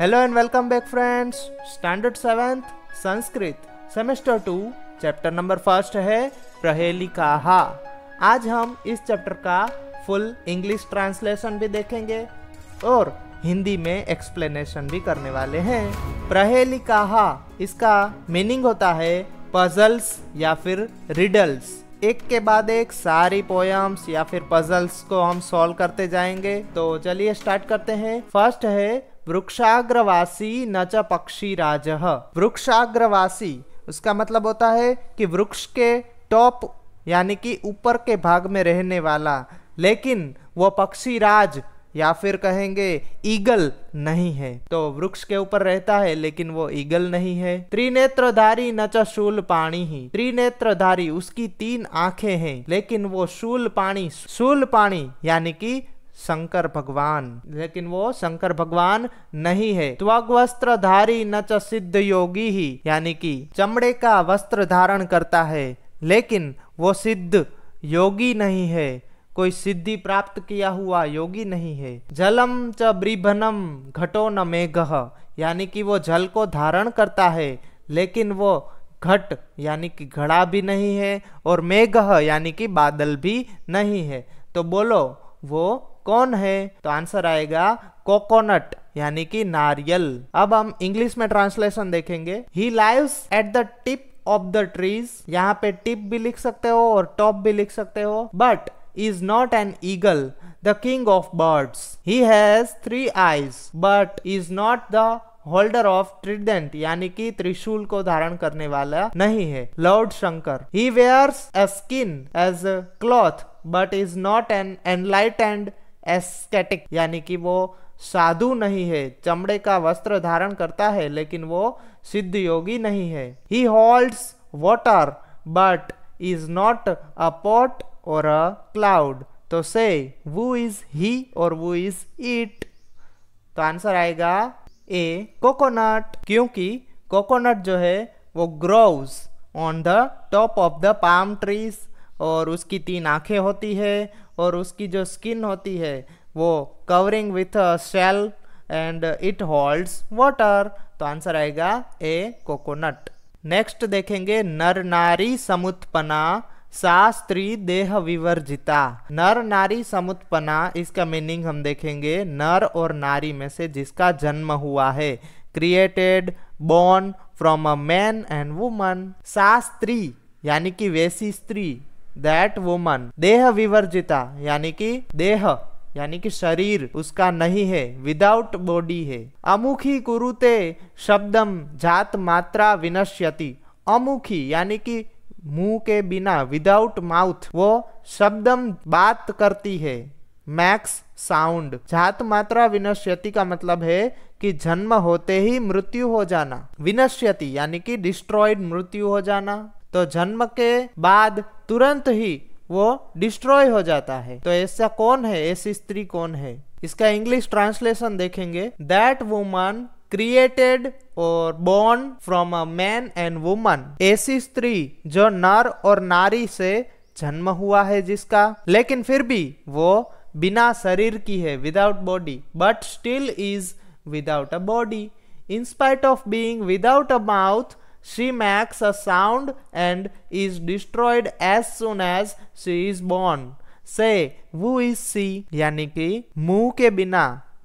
Hello and welcome back friends standard seventh Sanskrit semester two chapter number first है प्रहेली का हा आज हम इस चैप्टर का फुल इंग्लिश ट्रांसलेशन भी देखेंगे और हिंदी में एक्सप्लेनेशन भी करने वाले हैं प्रहेली का हा इसका मीनिंग होता है पजल्स या फिर रिडल्स एक के बाद एक सारी पोयम्स या फिर पजल्स को हम सॉल्व करते जाएंगे तो चलिए स्टार्ट करते हैं फर्स्ट है वृक्षाग्रवासी न च पक्षी राज वृक्षाग्रवासी उसका मतलब होता है कि वृक्ष के टॉप यानी कि ऊपर के भाग में रहने वाला लेकिन वह राज या फिर कहेंगे ईगल नहीं है तो वृक्ष के ऊपर रहता है लेकिन वो ईगल नहीं है त्रिनेत्रधारी न चूल पाणी ही त्रिनेत्रधारी उसकी तीन आंखें हैं लेकिन वो शूल पाणी शूल पाणी यानी कि शंकर भगवान लेकिन वो शंकर भगवान नहीं है त्वग धारी न च सिद्ध योगी ही यानी कि चमड़े का वस्त्र धारण करता है लेकिन वो सिद्ध योगी नहीं है कोई सिद्धि प्राप्त किया हुआ योगी नहीं है जलम च ब्रिभनम घटो न मेघ यानी कि वो जल को धारण करता है लेकिन वो घट यानी कि घड़ा भी नहीं है और मेघ यानी कि बादल भी नहीं है तो बोलो वो कौन है तो आंसर आएगा कोकोनट यानी कि नारियल अब हम इंग्लिश में ट्रांसलेशन देखेंगे he lives at the tip of the trees यहाँ पे टिप भी लिख सकते हो और टॉप भी लिख सकते हो but is not an eagle the king of birds he has three eyes but is not the holder of trident यानी कि त्रिशूल को धारण करने वाला नहीं है lord Shankar he wears a skin as cloth but is not an enlightened ascetic यानी कि वो साधु नहीं है चमड़े का वस्त्र धारण करता है लेकिन वो सिद्ध योगी नहीं है he holds water but is not a pot और अ क्लाउड तो से वो इज ही और वो इज इट तो आंसर आएगा ए कोकोनट क्योंकि कोकोनट जो है वो grows on the top of the palm trees और उसकी तीन आंखें होती है और उसकी जो स्किन होती है वो covering with shell and it holds water तो आंसर आएगा ए कोकोनट नेक्स्ट देखेंगे नर नारी समुत्पना सा स्त्री देह विवर्जिता नर नारी समुत्पना इसका मीनिंग हम देखेंगे नर और नारी में से जिसका जन्म हुआ है created born from a man and woman सा स्त्री यानी कि वैसी स्त्री दैट वुमन देह विवर्जिता यानी कि देह यानी कि शरीर उसका नहीं है विदाउट बॉडी है अमुखी कुरुते शब्दम जात मात्रा विनश्यति अमुखी यानी कि मुंह के बिना विदाउट माउथ वो शब्दम बात करती है मैक्स साउंड जात मात्रा विनश्यति का मतलब है कि जन्म होते ही मृत्यु हो जाना विनश्यति यानी कि डिस्ट्रॉयड मृत्यु हो जाना तो जन्म के बाद तुरंत ही वो डिस्ट्रॉय हो जाता है तो ऐसा कौन है ऐसी स्त्री कौन है इसका इंग्लिश ट्रांसलेशन देखेंगे दैट वुमन क्रिएटेड और born from a man and woman ऐसी स्त्री जो नर और नारी से जन्म हुआ है जिसका लेकिन फिर भी वो बिना शरीर की है without body but still is without a body spite of being without a mouth She makes a sound and is destroyed as soon as she is born. Say, who is she? यानी कि मुंह के बिना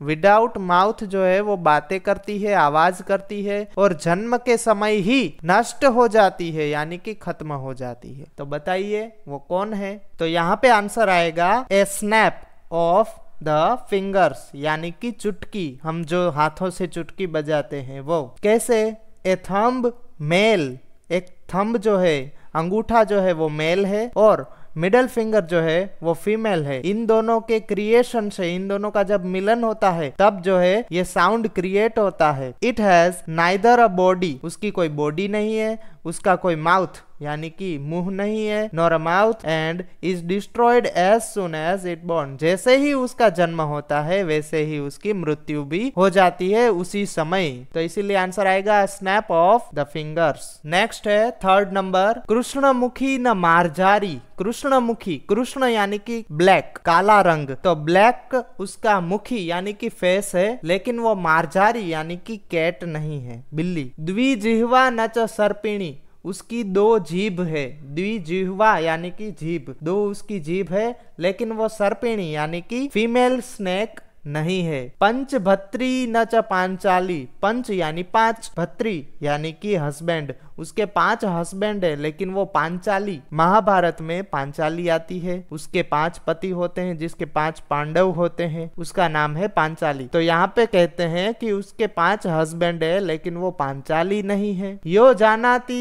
without mouth जो है वो बातें करती है आवाज करती है और जन्म के समय ही नष्ट हो जाती है यानी कि खत्म हो जाती है तो बताइए वो कौन है तो यहाँ पे आंसर आएगा a snap of the fingers यानी कि चुटकी हम जो हाथों से चुटकी बजाते हैं वो कैसे ए थम्ब मेल एक थंब जो है अंगूठा जो है वो मेल है और मिडल फिंगर जो है वो फीमेल है इन दोनों के क्रिएशन से इन दोनों का जब मिलन होता है तब जो है ये साउंड क्रिएट होता है it has neither a body उसकी कोई बॉडी नहीं है उसका कोई माउथ यानी कि मुंह नहीं है nor mouth and is destroyed as soon as it born जैसे ही उसका जन्म होता है वैसे ही उसकी मृत्यु भी हो जाती है उसी समय तो इसीलिए आंसर आएगा snap of the fingers next है थर्ड नंबर कृष्णमुखी न मारझारी कृष्णमुखी कृष्ण यानी कि ब्लैक काला रंग तो ब्लैक उसका मुखी यानी कि फेस है लेकिन वो मारझारी यानी कि कैट नहीं है बिल्ली द्विजिहवा न सर्पिणी उसकी दो जीभ है द्विजिह्वा यानी कि जीभ दो उसकी जीभ है लेकिन वो सर्पिणी यानी कि फीमेल स्नेक नहीं है पंच भत्री न च पांचाली पंच यानी पांच भत्री यानी कि हस्बैंड उसके पांच हस्बैंड है लेकिन वो पांचाली महाभारत में पांचाली आती है उसके पांच पति होते हैं जिसके पांच पांडव होते हैं उसका नाम है पांचाली तो यहाँ पे कहते हैं कि उसके पांच हस्बैंड है लेकिन वो पांचाली नहीं है यो जानाती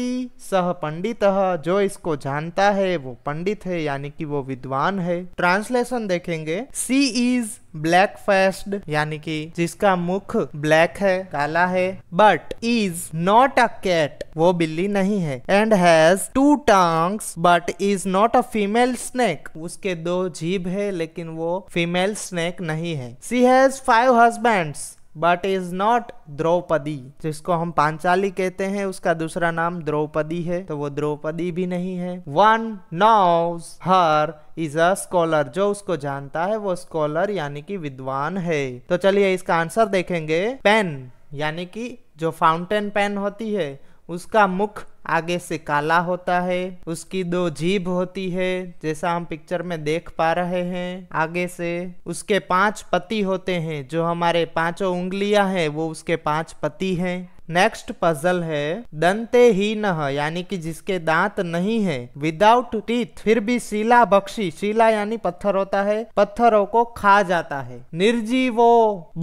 सह पंडित जो इसको जानता है वो पंडित है यानी कि वो विद्वान है ट्रांसलेशन देखेंगे सी इज ब्लैक फेस्ड यानी कि जिसका मुख ब्लैक है काला है but is not a cat वो बिल्ली नहीं है and has two tongues but is not a female snake उसके दो जीभ है लेकिन वो फीमेल स्नेक नहीं है she has five husbands but is not Draupadi जिसको हम पांचाली कहते हैं उसका दूसरा नाम द्रौपदी है तो वो द्रौपदी भी नहीं है one knows her is a scholar जो उसको जानता है वो स्कॉलर यानी कि विद्वान है तो चलिए इसका आंसर देखेंगे पेन यानी कि जो फाउंटेन पेन होती है उसका मुख आगे से काला होता है उसकी दो जीभ होती है जैसा हम पिक्चर में देख पा रहे हैं आगे से उसके पांच पति होते हैं जो हमारे पांचों उंगलियां हैं वो उसके पांच पति हैं नेक्स्ट पजल है दंते ही न यानी कि जिसके दांत नहीं है विदाउट टीथ फिर भी शिला बख्शी शिला यानी पत्थर होता है पत्थरों को खा जाता है निर्जीवो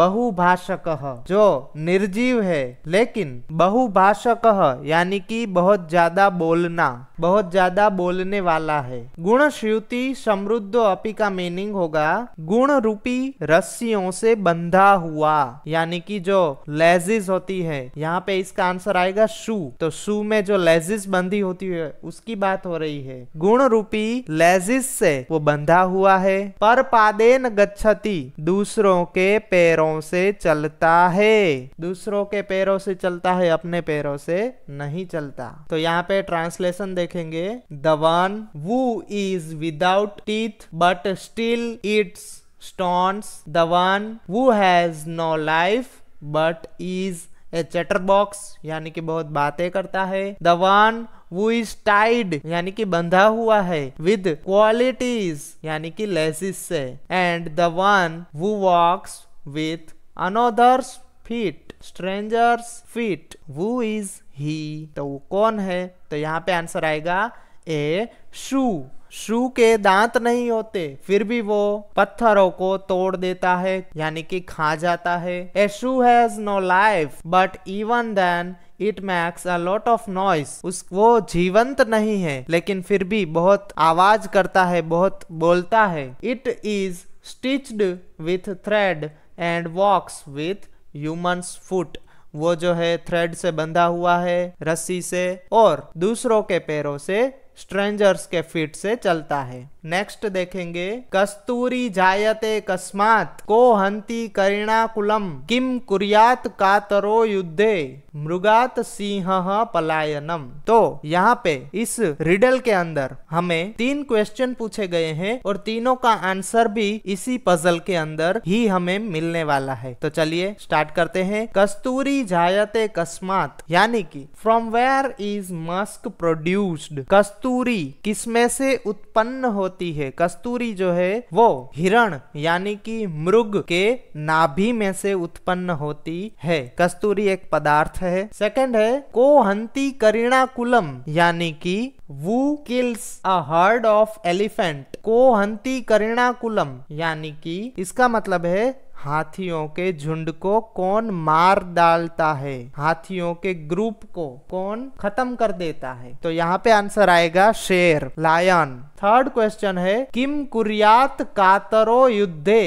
बहुभाषक जो निर्जीव है लेकिन बहुभाषक यानी कि बहुत बहुत ज्यादा बोलना बहुत ज्यादा बोलने वाला है गुण श्रुति समृद्ध अपी का मीनिंग होगा गुण रूपी रस्सियों से बंधा हुआ यानी कि जो लेजिस होती है यहाँ पे इसका आंसर आएगा शू तो शू में जो लेजिस बंधी होती है उसकी बात हो रही है गुण रूपी लेजिस से वो बंधा हुआ है पर पादेन गच्छति दूसरों के पैरों से चलता है दूसरों के पैरों से चलता है अपने पैरों से नहीं चलता तो यहाँ पे ट्रांसलेशन देखेंगे the one who is without teeth but still eats stones the one who has no life but is a chatter box यानी कि बहुत बातें करता है the one who is tied यानी कि बंधा हुआ है विद क्वालिटीज यानी कि लेसिस से and the one who walks with another's feet stranger's feet who is he तो वो कौन है तो यहाँ पे आंसर आएगा ए शू शू के दांत नहीं होते फिर भी वो पत्थरों को तोड़ देता है यानी कि खा जाता है a shoe has no life but even then it makes a lot of noise उस वो जीवंत नहीं है लेकिन फिर भी बहुत आवाज करता है बहुत बोलता है it is stitched with thread and walks with humans foot वो जो है थ्रेड से बंधा हुआ है रस्सी से और दूसरों के पैरों से स्ट्रेंजर्स के फीट से चलता है नेक्स्ट देखेंगे कस्तूरी जायते कस्मात को हंती करिणाकुलम किम कुरियात कातरो युद्धे मृगात सिंह पलायनम तो यहाँ पे इस रिडल के अंदर हमें तीन क्वेश्चन पूछे गए हैं और तीनों का आंसर भी इसी पजल के अंदर ही हमें मिलने वाला है तो चलिए स्टार्ट करते हैं कस्तूरी जायते कस्मात यानी कि from where is musk produced कस्तूरी कस्तूरी किसमें से उत्पन्न होती है कस्तूरी जो है वो हिरण यानी कि मृग के नाभि में से उत्पन्न होती है कस्तूरी एक पदार्थ है सेकंड है कोहंती करिणाकुलम यानी कि वो kills a herd of elephant कोहंती करिणाकुलम यानी कि इसका मतलब है हाथियों के झुंड को कौन मार डालता है हाथियों के ग्रुप को कौन खत्म कर देता है तो यहाँ पे आंसर आएगा शेर लायन थर्ड क्वेश्चन है किम कुरियात कातरो युद्धे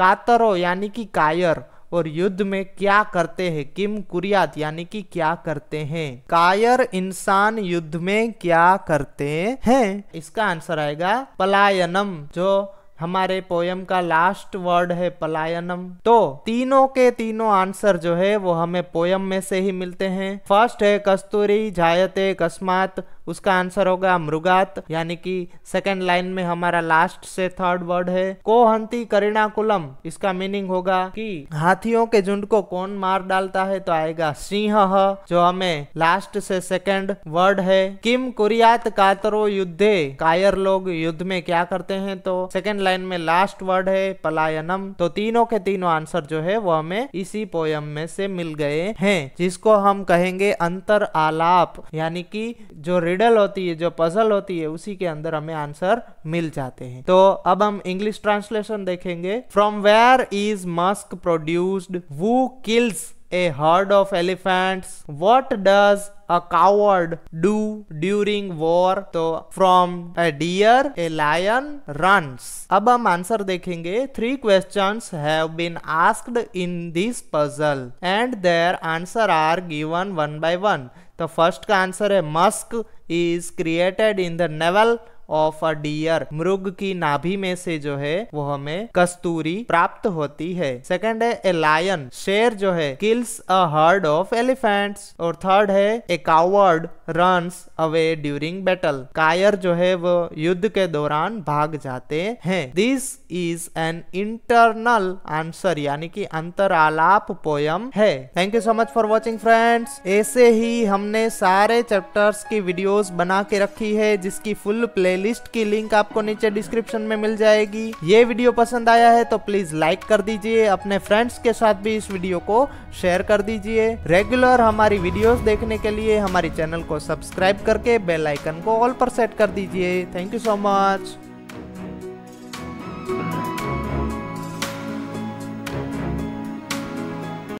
कातरो यानी कि कायर और युद्ध में क्या करते हैं किम कुरियात यानी कि क्या करते हैं कायर इंसान युद्ध में क्या करते हैं इसका आंसर आएगा पलायनम जो हमारे पोयम का लास्ट वर्ड है पलायनम तो तीनों के तीनों आंसर जो है वो हमें पोयम में से ही मिलते हैं फर्स्ट है कस्तूरी जायते कस्मात उसका आंसर होगा मृगात यानी कि सेकेंड लाइन में हमारा लास्ट से थर्ड वर्ड है कोहंती करिणाकुलम इसका मीनिंग होगा कि हाथियों के झुंड को कौन मार डालता है तो आएगा सिंह जो हमें लास्ट से सेकेंड वर्ड है किम कुरियात कातरो युद्धे कायर लोग युद्ध में क्या करते हैं तो सेकेंड लाइन में लास्ट वर्ड है पलायनम तो तीनों के तीनों आंसर जो है वो हमें इसी पोयम में से मिल गए हैं जिसको हम कहेंगे अंतर आलाप यानी कि जो रिडल होती है जो पजल होती है उसी के अंदर हमें आंसर मिल जाते हैं तो अब हम इंग्लिश ट्रांसलेशन देखेंगे from where is musk produced वो kills a herd of elephant what does a coward do during war तो from a deer a lion run अब हम आंसर देखेंगे three question have been asked in this puzzle and their answer are given one by one The first answer, a musk, is created in the navel of a deer मृग की नाभि में से जो है वो हमें कस्तूरी प्राप्त होती है सेकंड है ए लायन शेर जो है kills a herd of elephants और थर्ड है a coward run away during battle कायर जो है वो युद्ध के दौरान भाग जाते हैं this is an internal answer यानी कि अंतरालाप पोयम है thank you so much for watching friends ऐसे ही हमने सारे चैप्टर्स की वीडियोस बना के रखी है जिसकी फुल प्ले प्लेलिस्ट की लिंक आपको नीचे डिस्क्रिप्शन में मिल जाएगी ये वीडियो पसंद आया है तो प्लीज लाइक कर दीजिए अपने फ्रेंड्स के साथ भी इस वीडियो को शेयर कर दीजिए रेगुलर हमारी वीडियोस देखने के लिए हमारे चैनल को सब्सक्राइब करके बेल आइकन को ऑल पर सेट कर दीजिए थैंक यू सो मच